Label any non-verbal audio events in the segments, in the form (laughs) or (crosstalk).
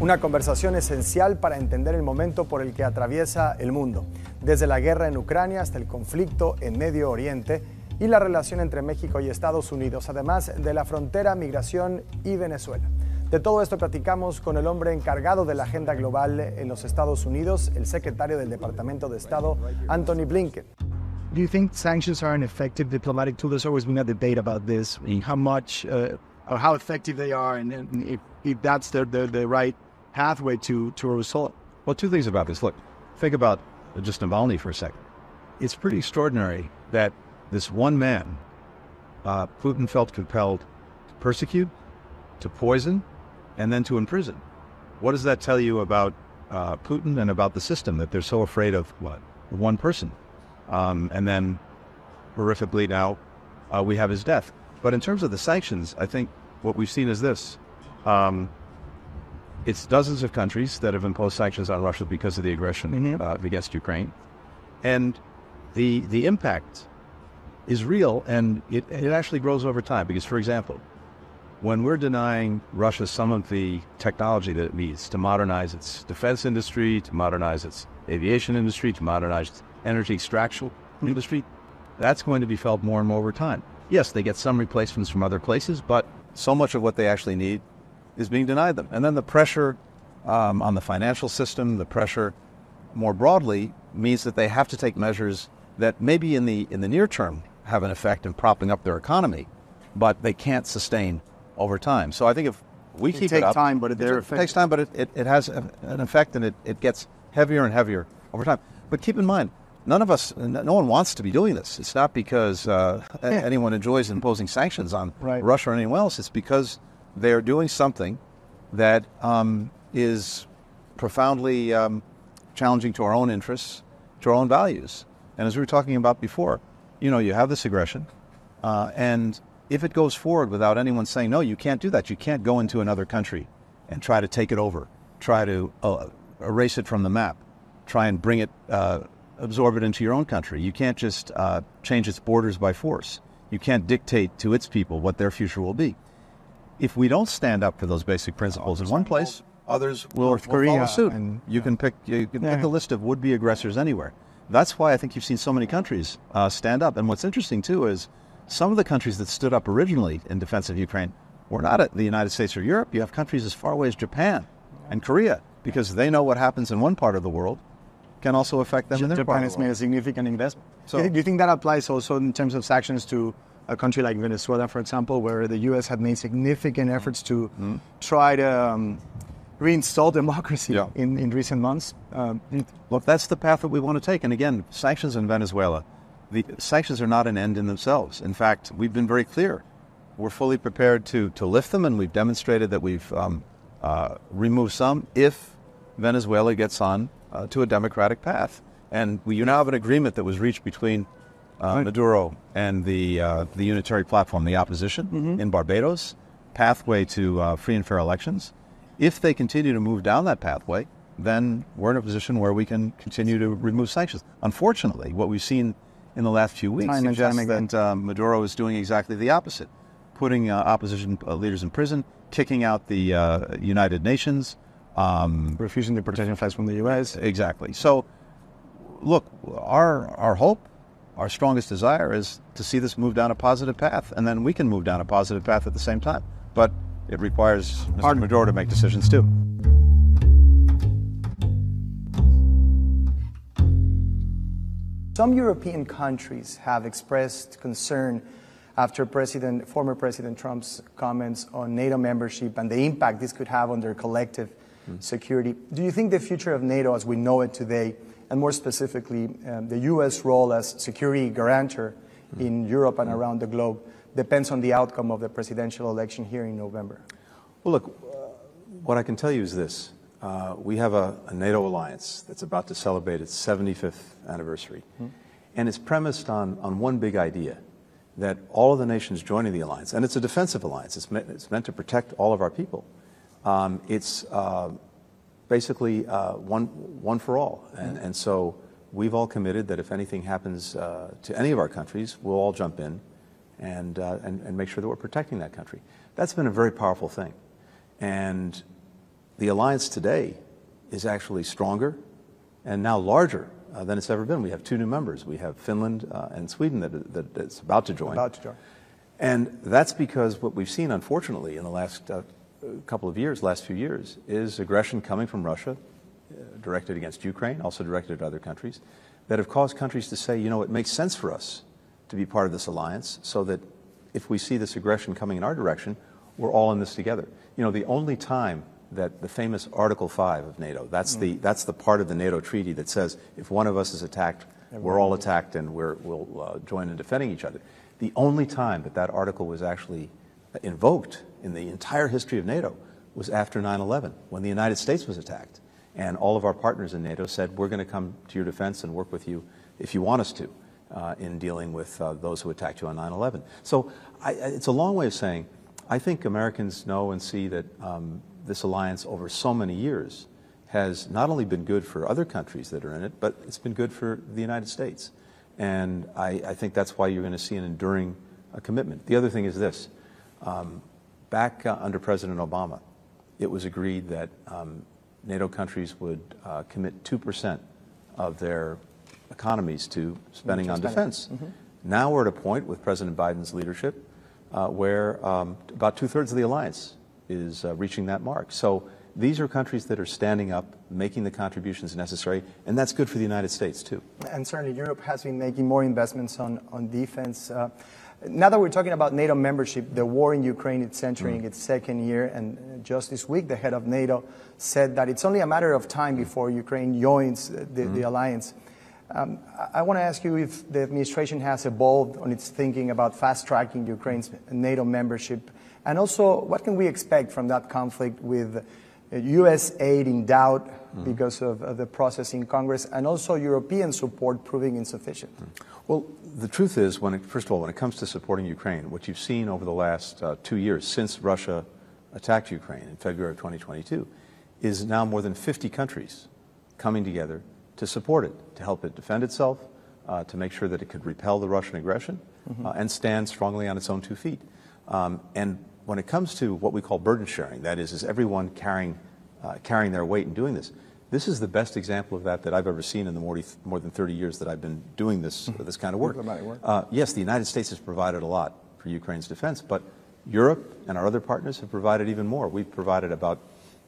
Una conversación esencial para entender el momento por el que atraviesa el mundo, desde la guerra en Ucrania hasta el conflicto en Medio Oriente y la relación entre México y Estados Unidos, además de la frontera, migración y Venezuela. De todo esto platicamos con el hombre encargado de la agenda global en los Estados Unidos, el secretario del Departamento de Estado, Anthony Blinken. Do you think sanctions are an effective diplomatic tool? There's always been a debate about this, how much uh, or how effective they are, and, if, that's right pathway to to a result. Well, two things about this. Look, think about just Navalny for a second. It's pretty extraordinary that this one man, uh, Putin felt compelled to persecute, to poison, and then to imprison. What does that tell you about uh, Putin and about the system that they're so afraid of what one person? Um, and then, horrifically, now uh, we have his death. But in terms of the sanctions, I think what we've seen is this. Um, it's dozens of countries that have imposed sanctions on Russia because of the aggression mm-hmm. uh, against Ukraine, and the the impact is real, and it it actually grows over time. Because, for example, when we're denying Russia some of the technology that it needs to modernize its defense industry, to modernize its aviation industry, to modernize its energy extraction mm-hmm. industry, that's going to be felt more and more over time. Yes, they get some replacements from other places, but so much of what they actually need is being denied them. And then the pressure um, on the financial system, the pressure more broadly, means that they have to take measures that maybe in the in the near term have an effect in propping up their economy, but they can't sustain over time. So I think if we it keep take it up, time, but it, it takes time, but it, it, it has an effect, and it, it gets heavier and heavier over time. But keep in mind, none of us, no one wants to be doing this. It's not because uh, yeah. anyone enjoys imposing sanctions on right. Russia or anyone else. It's because they're doing something that um, is profoundly um, challenging to our own interests, to our own values. And as we were talking about before, you know, you have this aggression, uh, and if it goes forward without anyone saying, no, you can't do that, you can't go into another country and try to take it over, try to uh, erase it from the map, try and bring it, uh, absorb it into your own country. You can't just uh, change its borders by force. You can't dictate to its people what their future will be if we don't stand up for those basic principles in one place, others will, North will follow suit. And you yeah. can pick you can yeah. pick a list of would-be aggressors anywhere. That's why I think you've seen so many countries uh, stand up. And what's interesting too is some of the countries that stood up originally in defense of Ukraine were not at the United States or Europe. You have countries as far away as Japan and Korea because they know what happens in one part of the world can also affect them Japan in their Japan part has made a significant investment. So, do you think that applies also in terms of sanctions to a country like Venezuela, for example, where the U.S. had made significant mm-hmm. efforts to mm-hmm. try to um, reinstall democracy yeah. in, in recent months. Um, mm. look, that's the path that we want to take. And again, sanctions in Venezuela, the sanctions are not an end in themselves. In fact, we've been very clear. We're fully prepared to, to lift them, and we've demonstrated that we've um, uh, removed some if Venezuela gets on uh, to a democratic path. And we now have an agreement that was reached between uh, right. Maduro and the uh, the unitary platform, the opposition mm-hmm. in Barbados, pathway to uh, free and fair elections. If they continue to move down that pathway, then we're in a position where we can continue to remove sanctions. Unfortunately, what we've seen in the last few weeks time suggests time again. that uh, Maduro is doing exactly the opposite, putting uh, opposition uh, leaders in prison, kicking out the United Nations, um, refusing the protection flags from the U.S. Exactly. So, look, our our hope our strongest desire is to see this move down a positive path, and then we can move down a positive path at the same time. But it requires our Maduro to make decisions too. Some European countries have expressed concern after President, former President Trump's comments on NATO membership and the impact this could have on their collective mm. security. Do you think the future of NATO as we know it today and more specifically, um, the U.S. role as security guarantor in Europe and around the globe depends on the outcome of the presidential election here in November. Well, look, uh, what I can tell you is this. Uh, we have a, a, NATO alliance that's about to celebrate its 75th anniversary. Mm And it's premised on, on one big idea that all of the nations joining the alliance, and it's a defensive alliance, it's meant, it's meant to protect all of our people. Um, it's uh, basically uh, one, one for all. And, and, so we've all committed that if anything happens uh, to any of our countries, we'll all jump in and, uh, and, and, make sure that we're protecting that country. That's been a very powerful thing. And the alliance today is actually stronger and now larger uh, than it's ever been. We have two new members. We have Finland uh, and Sweden that, that, that's about to join. About to join. And that's because what we've seen, unfortunately, in the last uh, couple of years, last few years, is aggression coming from Russia, uh, directed against Ukraine, also directed at other countries, that have caused countries to say, you know, it makes sense for us to be part of this alliance so that if we see this aggression coming in our direction, we're all in this together. You know, the only time that the famous Article 5 of NATO, that's, mm. the, that's the part of the NATO treaty that says if one of us is attacked, Everybody. we're all attacked and we will uh, join in defending each other. The only time that that article was actually invoked in the entire history of NATO was after 9 11, when the United States was attacked. And all of our partners in NATO said, We're going to come to your defense and work with you if you want us to uh, in dealing with uh, those who attacked you on 9 11. So I, it's a long way of saying I think Americans know and see that um, this alliance over so many years has not only been good for other countries that are in it, but it's been good for the United States. And I, I think that's why you're going to see an enduring uh, commitment. The other thing is this um, back uh, under President Obama, it was agreed that um, NATO countries would uh, commit 2% of their economies to spending on defense. Mm -hmm. Now we're at a point with President Biden's leadership uh, where um, about two thirds of the alliance is uh, reaching that mark. So these are countries that are standing up, making the contributions necessary, and that's good for the United States too. And certainly Europe has been making more investments on, on defense. Uh, now that we're talking about NATO membership, the war in Ukraine is entering mm. its second year, and uh, just this week, the head of NATO said that it's only a matter of time before Ukraine joins uh, the, mm the alliance. Um, I, I want to ask you if the administration has evolved on its thinking about fast tracking Ukraine's NATO membership, and also what can we expect from that conflict with U.S. Uh, aid in doubt mm because of, of, the process in Congress, and also European support proving insufficient? Mm. Well, the truth is, when it, first of all, when it comes to supporting Ukraine, what you've seen over the last uh, two years since Russia attacked Ukraine in February of 2022 is now more than 50 countries coming together to support it, to help it defend itself, uh, to make sure that it could repel the Russian aggression mm -hmm. uh, and stand strongly on its own two feet. Um, and when it comes to what we call burden sharing, that is, is everyone carrying, uh, carrying their weight in doing this, this is the best example of that that I've ever seen in the more, than 30 years that I've been doing this, mm-hmm. this kind of work. work. Uh, yes, the United States has provided a lot for Ukraine's defense, but Europe and our other partners have provided even more. We've provided about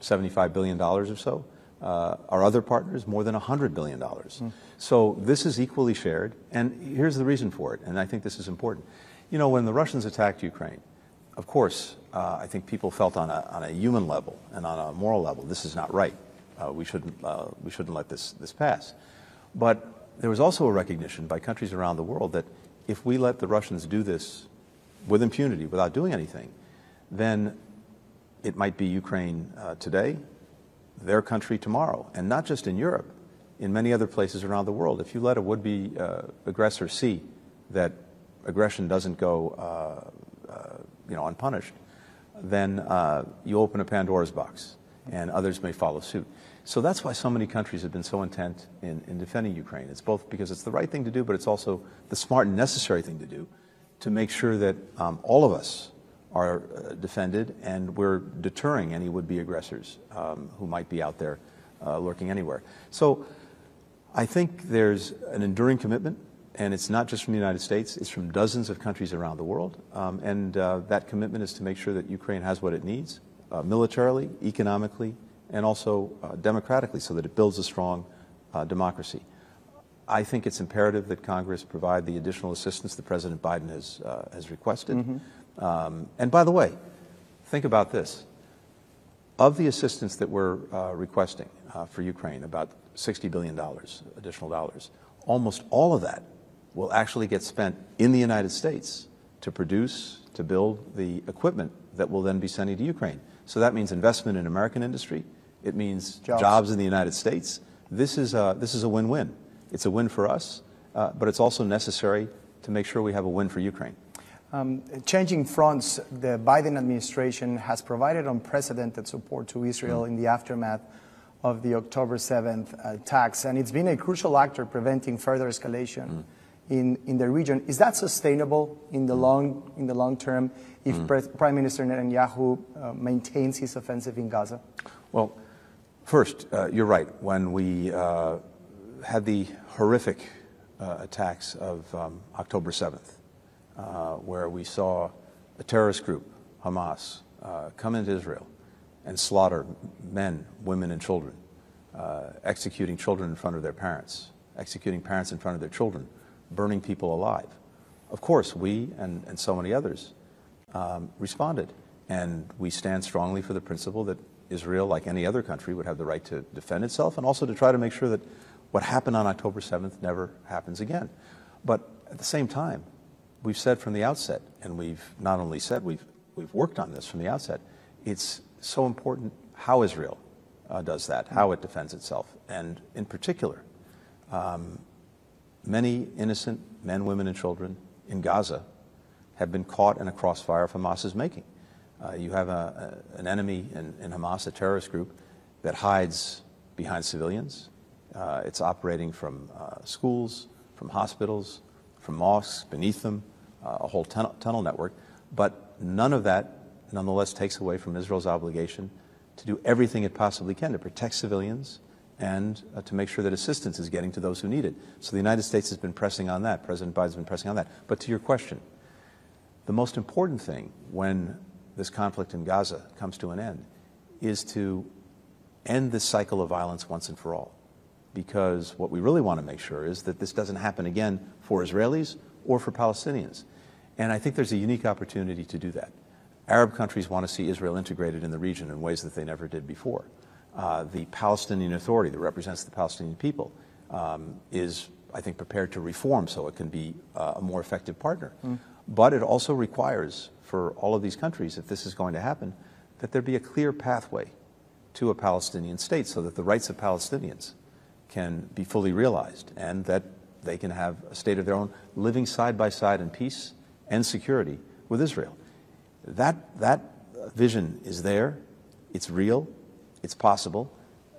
$75 billion or so. Uh, our other partners, more than $100 billion. Mm. So this is equally shared, and here's the reason for it, and I think this is important. You know, when the Russians attacked Ukraine, of course, uh, I think people felt on a, on a human level and on a moral level, this is not right. Uh, we, shouldn't, uh, we shouldn't let this, this pass. But there was also a recognition by countries around the world that if we let the Russians do this with impunity, without doing anything, then it might be Ukraine uh, today, their country tomorrow, and not just in Europe, in many other places around the world. If you let a would be uh, aggressor see that aggression doesn't go uh, uh, you know, unpunished, then you open a Pandora's box and others may follow suit. So that's why so many countries have been so intent in, in defending Ukraine. It's both because it's the right thing to do, but it's also the smart and necessary thing to do to make sure that um, all of us are uh, defended and we're deterring any would be aggressors um, who might be out there uh, lurking anywhere. So I think there's an enduring commitment. And it's not just from the United States, it's from dozens of countries around the world. Um, and uh, that commitment is to make sure that Ukraine has what it needs uh, militarily, economically, and also uh, democratically so that it builds a strong uh, democracy. I think it's imperative that Congress provide the additional assistance that President Biden has, uh, has requested. Mm -hmm. um, and by the way, think about this. Of the assistance that we're uh, requesting uh, for Ukraine, about $60 billion additional dollars, almost all of that will actually get spent in the United States to produce, to build the equipment that will then be sent to Ukraine. So that means investment in American industry, it means jobs, jobs in the United States. This is a, this is a win-win. It's a win for us, uh, but it's also necessary to make sure we have a win for Ukraine. Um, changing fronts, the Biden administration has provided unprecedented support to Israel mm -hmm. in the aftermath of the October 7th attacks, and it's been a crucial actor preventing further escalation. Mm -hmm. In, in the region is that sustainable in the mm. long in the long term if mm. Prime Minister Netanyahu uh, maintains his offensive in Gaza? Well, First, uh, you're right. When we uh, had the horrific uh, attacks of um, October 7th, uh, where we saw a terrorist group, Hamas, uh, come into Israel and slaughter men, women, and children, uh, executing children in front of their parents, executing parents in front of their children, burning people alive. Of course, we and, and so many others um, responded, and we stand strongly for the principle that Israel, like any other country, would have the right to defend itself and also to try to make sure that what happened on October 7th never happens again. But at the same time, we've said from the outset, and we've not only said, we've, we've worked on this from the outset, it's so important how Israel uh, does that, how it defends itself, and in particular, um, many innocent men, women, and children in Gaza have been caught in a crossfire Hamas is making. Uh, you have a, a, an enemy in, in, Hamas, a terrorist group, that hides behind civilians. Uh, it's operating from uh, schools, from hospitals, from mosques beneath them, uh, a whole tunnel, tunnel network. But none of that, nonetheless, takes away from Israel's obligation to do everything it possibly can to protect civilians and uh, to make sure that assistance is getting to those who need it. So the United States has been pressing on that. President Biden's been pressing on that. But to your question, the most important thing when this conflict in Gaza comes to an end is to end this cycle of violence once and for all. Because what we really want to make sure is that this doesn't happen again for Israelis or for Palestinians. And I think there's a unique opportunity to do that. Arab countries want to see Israel integrated in the region in ways that they never did before. Uh, the Palestinian Authority that represents the Palestinian people um, is, I think, prepared to reform so it can be uh, a more effective partner. Mm. But it also requires for all of these countries, if this is going to happen, that there be a clear pathway to a Palestinian state so that the rights of Palestinians can be fully realized and that they can have a state of their own living side by side in peace and security with Israel. That, that vision is there, it's real, it's possible.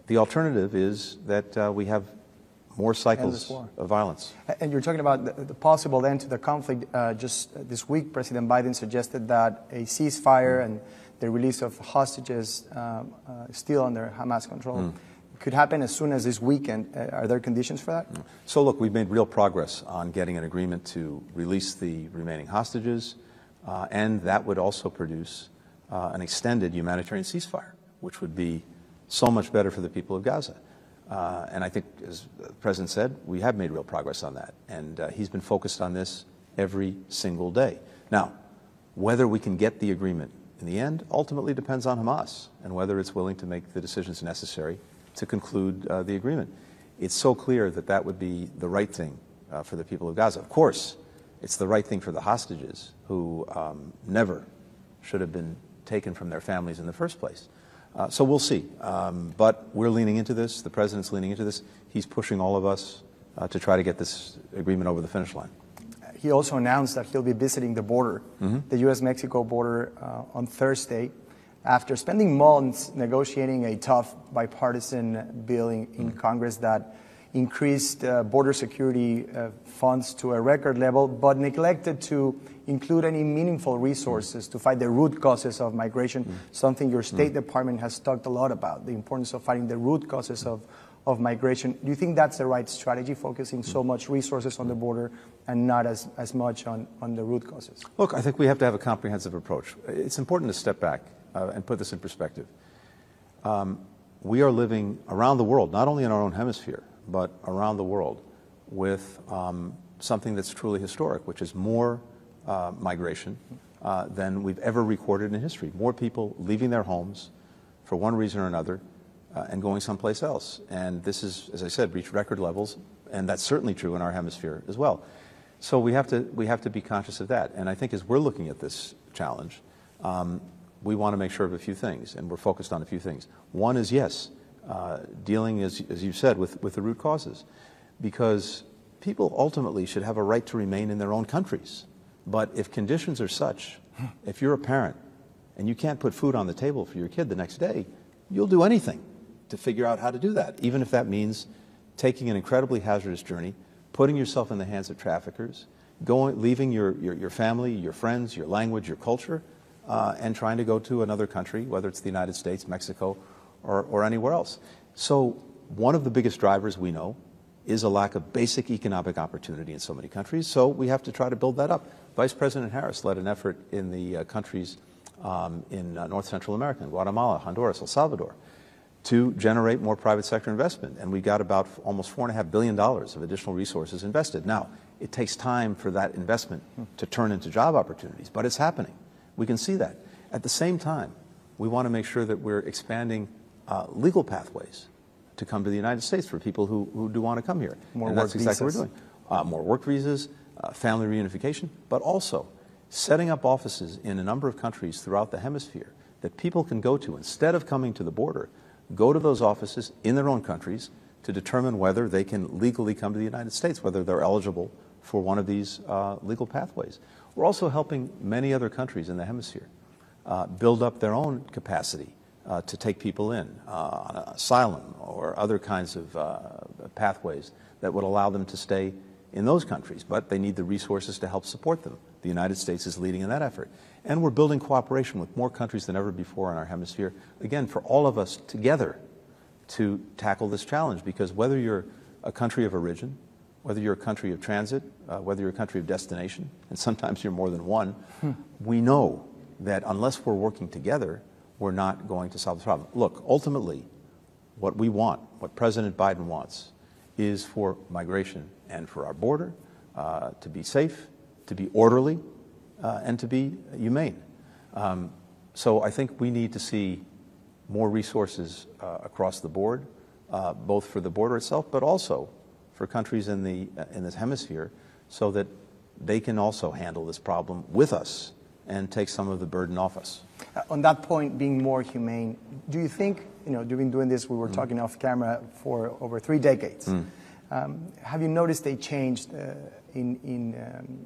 The alternative is that uh, we have more cycles of violence. And you're talking about the, the possible end to the conflict. Uh, just this week, President Biden suggested that a ceasefire mm. and the release of hostages um, uh, still under Hamas control mm. could happen as soon as this weekend. Uh, are there conditions for that? Mm. So, look, we've made real progress on getting an agreement to release the remaining hostages, uh, and that would also produce uh, an extended humanitarian ceasefire, which would be so much better for the people of Gaza. Uh, and I think, as the President said, we have made real progress on that. And uh, he's been focused on this every single day. Now, whether we can get the agreement in the end ultimately depends on Hamas and whether it's willing to make the decisions necessary to conclude uh, the agreement. It's so clear that that would be the right thing uh, for the people of Gaza. Of course, it's the right thing for the hostages who um, never should have been taken from their families in the first place. Uh, so we'll see. Um, but we're leaning into this. The president's leaning into this. He's pushing all of us uh, to try to get this agreement over the finish line. He also announced that he'll be visiting the border, mm-hmm. the U.S. Mexico border, uh, on Thursday after spending months negotiating a tough bipartisan bill in, in mm-hmm. Congress that increased uh, border security uh, funds to a record level, but neglected to include any meaningful resources mm. to fight the root causes of migration, mm. something your mm. State mm. Department has talked a lot about, the importance of fighting the root causes of, of migration. Do you think that's the right strategy, focusing so mm. much resources on the border and not as, as much on, on the root causes? Look, I think we have to have a comprehensive approach. It's important to step back uh, and put this in perspective. Um, we are living around the world, not only in our own hemisphere, but around the world, with um, something that's truly historic, which is more uh, migration uh, than we've ever recorded in history. More people leaving their homes for one reason or another uh, and going someplace else. And this is, as I said, reached record levels, and that's certainly true in our hemisphere as well. So we have to we have to be conscious of that. And I think as we're looking at this challenge, um, we want to make sure of a few things, and we're focused on a few things. One is yes uh, dealing, as, as you've said, with, with the root causes. Because people ultimately should have a right to remain in their own countries. But if conditions are such, hmm. if you're a parent and you can't put food on the table for your kid the next day, you'll do anything to figure out how to do that, even if that means taking an incredibly hazardous journey, putting yourself in the hands of traffickers, going, leaving your, your, your family, your friends, your language, your culture, uh, and trying to go to another country, whether it's the United States, Mexico, or, or anywhere else. So one of the biggest drivers we know is a lack of basic economic opportunity in so many countries. So we have to try to build that up. Vice President Harris led an effort in the uh, countries um, in uh, North Central America, in Guatemala, Honduras, El Salvador, to generate more private sector investment. And we got about almost $4.5 billion of additional resources invested. Now, it takes time for that investment to turn into job opportunities, but it's happening. We can see that. At the same time, we want to make sure that we're expanding uh, legal pathways to come to the United States for people who, who do want to come here. More and that's exactly visas. what we're doing. Uh, more work visas, uh, family reunification, but also setting up offices in a number of countries throughout the hemisphere that people can go to instead of coming to the border, go to those offices in their own countries to determine whether they can legally come to the United States, whether they're eligible for one of these uh, legal pathways. We're also helping many other countries in the hemisphere uh, build up their own capacity uh, to take people in, uh, asylum or other kinds of uh, pathways that would allow them to stay in those countries. But they need the resources to help support them. The United States is leading in that effort. And we're building cooperation with more countries than ever before in our hemisphere, again, for all of us together to tackle this challenge. Because whether you're a country of origin, whether you're a country of transit, uh, whether you're a country of destination, and sometimes you're more than one, hmm. we know that unless we're working together, we're not going to solve the problem. Look, ultimately, what we want, what President Biden wants, is for migration and for our border uh, to be safe, to be orderly, uh, and to be humane. Um, so I think we need to see more resources uh, across the board, uh, both for the border itself, but also for countries in, the, uh, in this hemisphere, so that they can also handle this problem with us and take some of the burden off us. Uh, on that point, being more humane, do you think, you know, you've been doing this, we were mm. talking off camera for over three decades. Mm. Um, have you noticed a change uh, in, in um,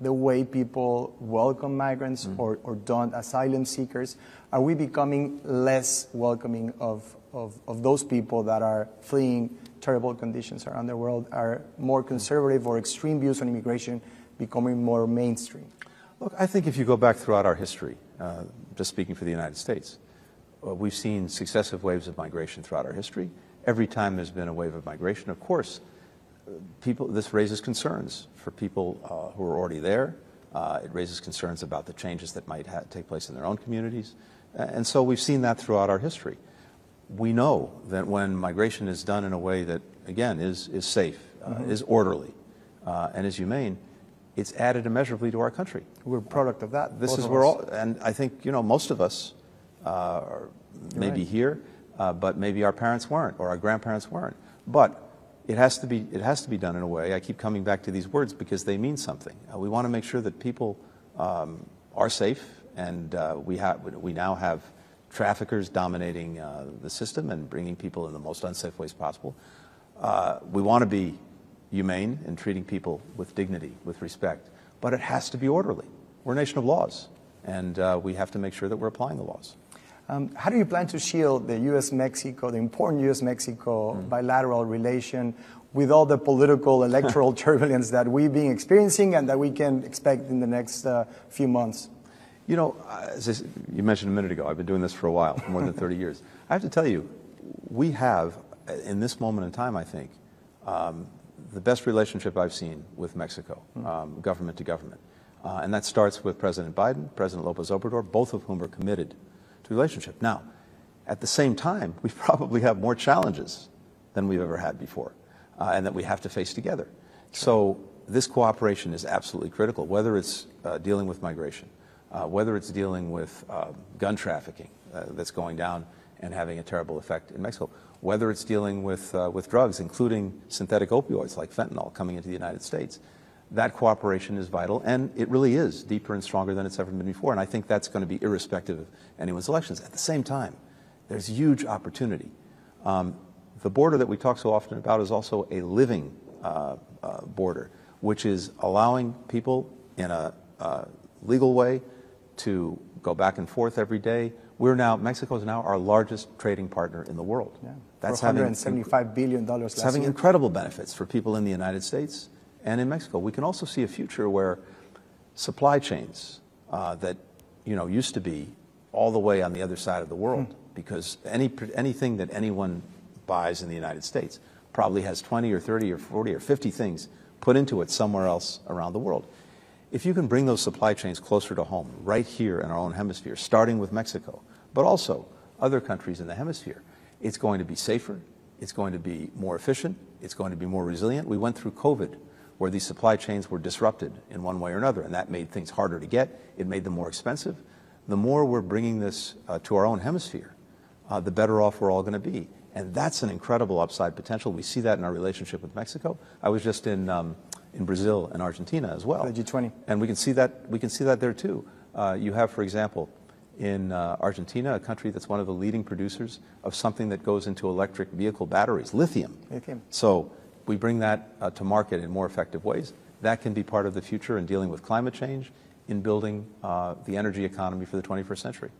the way people welcome migrants mm. or, or don't, asylum seekers? Are we becoming less welcoming of, of, of those people that are fleeing terrible conditions around the world? Are more mm. conservative or extreme views on immigration becoming more mainstream? Look, I think if you go back throughout our history, uh, just speaking for the United States, uh, we've seen successive waves of migration throughout our history. Every time there's been a wave of migration, of course, people, this raises concerns for people uh, who are already there. Uh, it raises concerns about the changes that might take place in their own communities. And so we've seen that throughout our history. We know that when migration is done in a way that, again, is, is safe, mm -hmm. is orderly, and is humane, it's added immeasurably to our country. We're a product of that. This is where all, and I think you know most of us, uh, maybe right. here, uh, but maybe our parents weren't or our grandparents weren't. But it has to be it has to be done in a way. I keep coming back to these words because they mean something. Uh, we want to make sure that people um, are safe, and uh, we have we now have traffickers dominating uh, the system and bringing people in the most unsafe ways possible. Uh, we want to be humane and treating people with dignity, with respect. But it has to be orderly. We're a nation of laws, and uh, we have to make sure that we're applying the laws. Um, how do you plan to shield the U.S. Mexico, the important U.S. Mexico mm. bilateral relation with all the political electoral (laughs) turbulence that we've been experiencing and that we can expect in the next uh, few months? You know, uh, as you mentioned a minute ago, I've been doing this for a while, more than (laughs) 30 years. I have to tell you, we have, uh, in this moment in time, I think, um, the best relationship I've seen with Mexico, hmm. um, government to government. Uh, and that starts with President Biden, President Lopez Obrador, both of whom are committed to relationship. Now, at the same time, (laughs) we probably have more challenges than we've ever had before uh, and that we have to face together. So this cooperation is absolutely critical, whether it's uh, dealing with migration, uh, whether it's dealing with um, gun trafficking uh, that's going down and having a terrible effect in Mexico, whether it's dealing with, uh, with drugs, including synthetic opioids like fentanyl coming into the United States. That cooperation is vital, and it really is deeper and stronger than it's ever been before. And I think that's going to be irrespective of anyone's elections. At the same time, there's huge opportunity. Um, the border that we talk so often about is also a living uh, uh, border, which is allowing people in a uh, legal way to go back and forth every day. We're now, Mexico is now our largest trading partner in the world. Yeah. That's $175 billion last It's having year. incredible benefits for people in the United States and in Mexico. We can also see a future where supply chains uh, that you know used to be all the way on the other side of the world, hmm. because any anything that anyone buys in the United States probably has 20 or 30 or 40 or 50 things put into it somewhere else around the world. If you can bring those supply chains closer to home, right here in our own hemisphere, starting with Mexico, but also other countries in the hemisphere, it's going to be safer. It's going to be more efficient. It's going to be more resilient. We went through COVID where these supply chains were disrupted in one way or another, and that made things harder to get. It made them more expensive. The more we're bringing this uh, to our own hemisphere, uh, the better off we're all going to be. And that's an incredible upside potential. We see that in our relationship with Mexico. I was just in, um, in Brazil and Argentina as well. The G20. And we can see that, we can see that there too. Uh, you have, for example, in uh, Argentina, a country that's one of the leading producers of something that goes into electric vehicle batteries, lithium. lithium. So we bring that uh, to market in more effective ways. That can be part of the future in dealing with climate change, in building uh, the energy economy for the 21st century.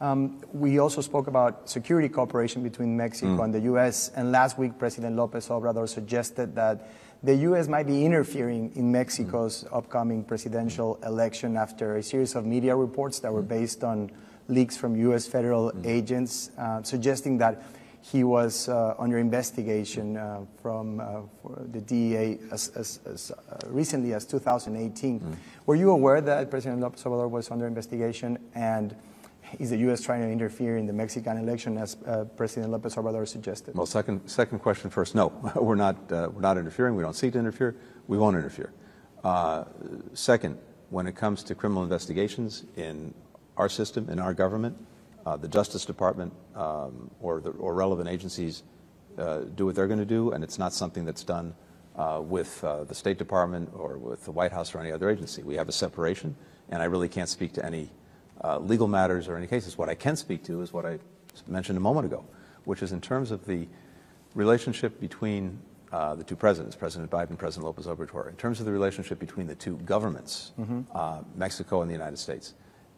Um, we also spoke about security cooperation between Mexico mm. and the U.S., and last week President Lopez Obrador suggested that the U.S. might be interfering in Mexico's mm-hmm. upcoming presidential election after a series of media reports that were mm-hmm. based on leaks from U.S. federal mm-hmm. agents uh, suggesting that he was uh, under investigation uh, from uh, the DEA as, as, as uh, recently as 2018. Mm. Were you aware that President López Obrador was under investigation and is the U.S. trying to interfere in the Mexican election, as uh, President López Obrador suggested? Well, second, second question first. No, (laughs) we're not, uh, we're not interfering. We don't seek to interfere. We won't interfere. Uh, second, when it comes to criminal investigations in our system, in our government, uh, the Justice Department um, or, the, or relevant agencies uh, do what they're going to do, and it's not something that's done uh, with the State Department or with the White House or any other agency. We have a separation, and I really can't speak to any uh, legal matters or any cases. What I can speak to is what I mentioned a moment ago, which is in terms of the relationship between uh, the two presidents, President Biden and President Lopez Obrador, in terms of the relationship between the two governments, mm -hmm. uh, Mexico and the United States.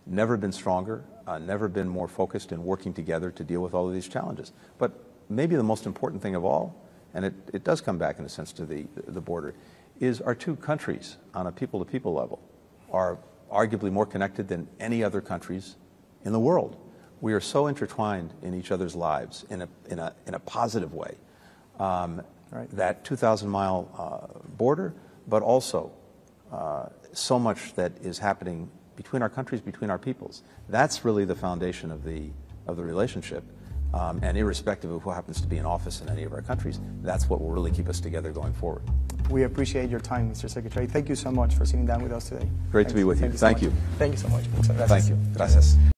Never been stronger, uh, never been more focused in working together to deal with all of these challenges. But maybe the most important thing of all, and it, it does come back in a sense to the, the border, is our two countries on a people to people level are arguably more connected than any other countries in the world. We are so intertwined in each other's lives in a, in a, in a positive way. Um, right. That 2,000 mile uh, border, but also uh, so much that is happening between our countries, between our peoples. That's really the foundation of the, of the relationship. Um, and irrespective of who happens to be in office in any of our countries, that's what will really keep us together going forward. We appreciate your time, Mr. Secretary. Thank you so much for sitting down with us today. Great Thanks. to be with you. Thank you. So Thank you. Thank you so much. Gracias. Thank you. Gracias.